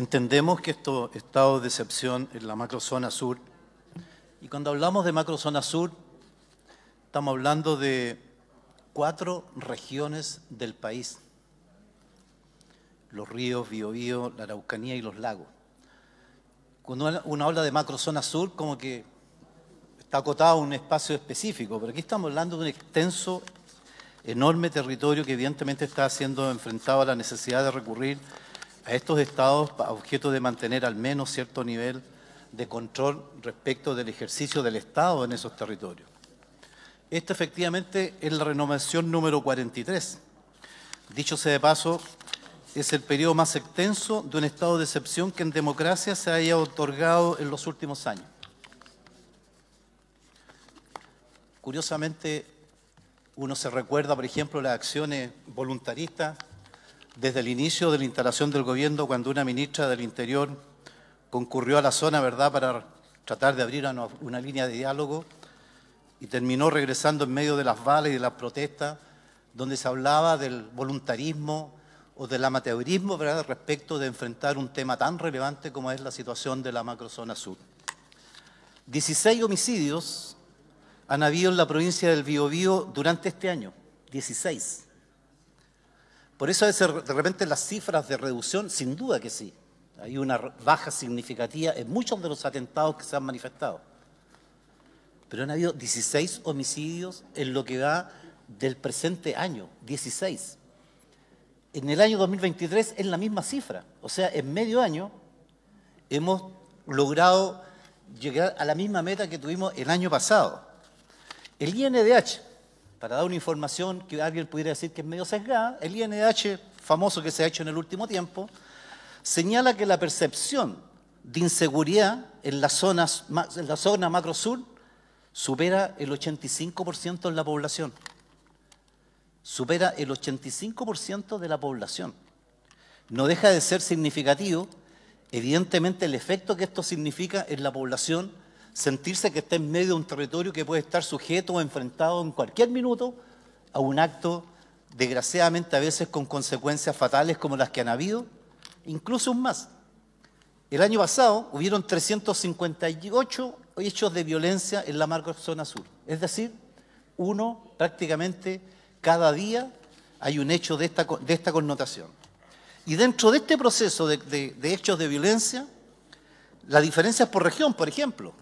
Entendemos que esto estado de excepción en la macrozona sur, y cuando hablamos de macrozona sur, estamos hablando de cuatro regiones del país, los ríos, Biobío, la Araucanía y los lagos. Cuando uno habla de macrozona sur, como que está acotado a un espacio específico, pero aquí estamos hablando de un extenso, enorme territorio que evidentemente está siendo enfrentado a la necesidad de recurrir a estos estados objeto de mantener al menos cierto nivel de control respecto del ejercicio del Estado en esos territorios. Esta efectivamente es la renovación número 43. Dicho sea de paso, es el periodo más extenso de un estado de excepción que en democracia se haya otorgado en los últimos años. Curiosamente, uno se recuerda, por ejemplo, las acciones voluntaristas desde el inicio de la instalación del gobierno, cuando una ministra del Interior concurrió a la zona, ¿verdad?, para tratar de abrir una, línea de diálogo y terminó regresando en medio de las balas y de las protestas, donde se hablaba del voluntarismo o del amateurismo ¿verdad? respecto de enfrentar un tema tan relevante como es la situación de la macrozona sur. 16 homicidios han habido en la provincia del Biobío durante este año, 16. Por eso de repente las cifras de reducción, sin duda que sí. Hay una baja significativa en muchos de los atentados que se han manifestado. Pero han habido 16 homicidios en lo que va del presente año, 16. En el año 2023 es la misma cifra. O sea, en medio año hemos logrado llegar a la misma meta que tuvimos el año pasado. El INDH, para dar una información que alguien pudiera decir que es medio sesgada, el INH, famoso que se ha hecho en el último tiempo, señala que la percepción de inseguridad en, en la zona macro sur supera el 85% en la población. Supera el 85% de la población. No deja de ser significativo, evidentemente, el efecto que esto significa en la población sentirse que está en medio de un territorio que puede estar sujeto o enfrentado en cualquier minuto a un acto, desgraciadamente a veces con consecuencias fatales como las que han habido, incluso un más. El año pasado hubieron 358 hechos de violencia en la marca zona sur, es decir, uno prácticamente cada día hay un hecho de esta, connotación. Y dentro de este proceso de, de hechos de violencia, la diferencia es por región, por ejemplo.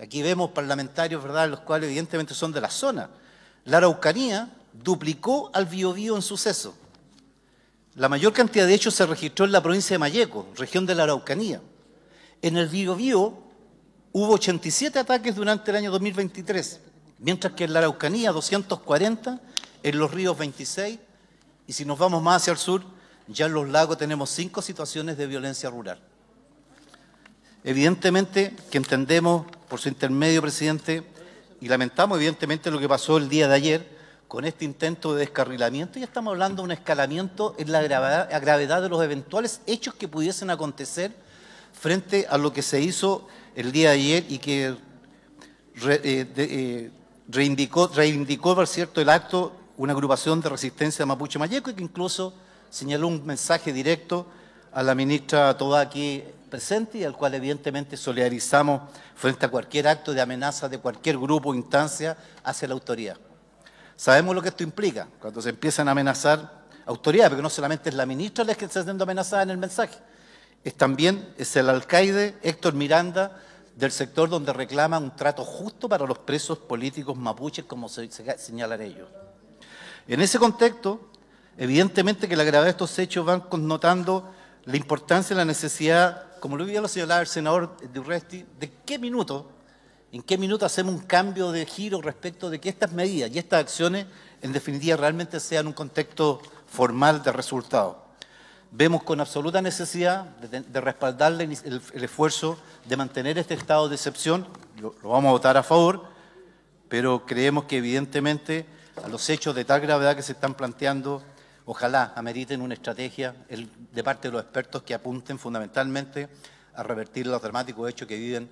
Aquí vemos parlamentarios, ¿verdad?, los cuales evidentemente son de la zona. La Araucanía duplicó al Biobío en suceso. La mayor cantidad de hechos se registró en la provincia de Mayeco, región de la Araucanía. En el Biobío hubo 87 ataques durante el año 2023, mientras que en la Araucanía 240, en los ríos 26 y si nos vamos más hacia el sur, ya en los lagos tenemos cinco situaciones de violencia rural. Evidentemente que entendemos por su intermedio, presidente, y lamentamos evidentemente lo que pasó el día de ayer con este intento de descarrilamiento, y estamos hablando de un escalamiento en la gravedad, de los eventuales hechos que pudiesen acontecer frente a lo que se hizo el día de ayer y que eh, eh, reivindicó, por cierto, el acto una agrupación de resistencia de mapuche mayeco y que incluso señaló un mensaje directo a la ministra toda aquí presente y al cual evidentemente solidarizamos frente a cualquier acto de amenaza de cualquier grupo o instancia hacia la autoridad. Sabemos lo que esto implica, cuando se empiezan a amenazar autoridades, porque no solamente es la ministra la que está siendo amenazada en el mensaje, es también es el alcaide Héctor Miranda del sector donde reclama un trato justo para los presos políticos mapuches, como se, se señalan ellos. En ese contexto, evidentemente que la gravedad de estos hechos van connotando la importancia y la necesidad, como lo había lo el senador Durresti, de qué minuto, en qué minuto hacemos un cambio de giro respecto de que estas medidas y estas acciones, en definitiva, realmente sean un contexto formal de resultado. Vemos con absoluta necesidad de, respaldar el, esfuerzo de mantener este estado de excepción, lo vamos a votar a favor, pero creemos que evidentemente a los hechos de tal gravedad que se están planteando ojalá ameriten una estrategia de parte de los expertos que apunten fundamentalmente a revertir los dramáticos hechos que viven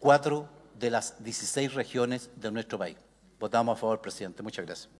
cuatro de las 16 regiones de nuestro país. Votamos a favor, presidente. Muchas gracias.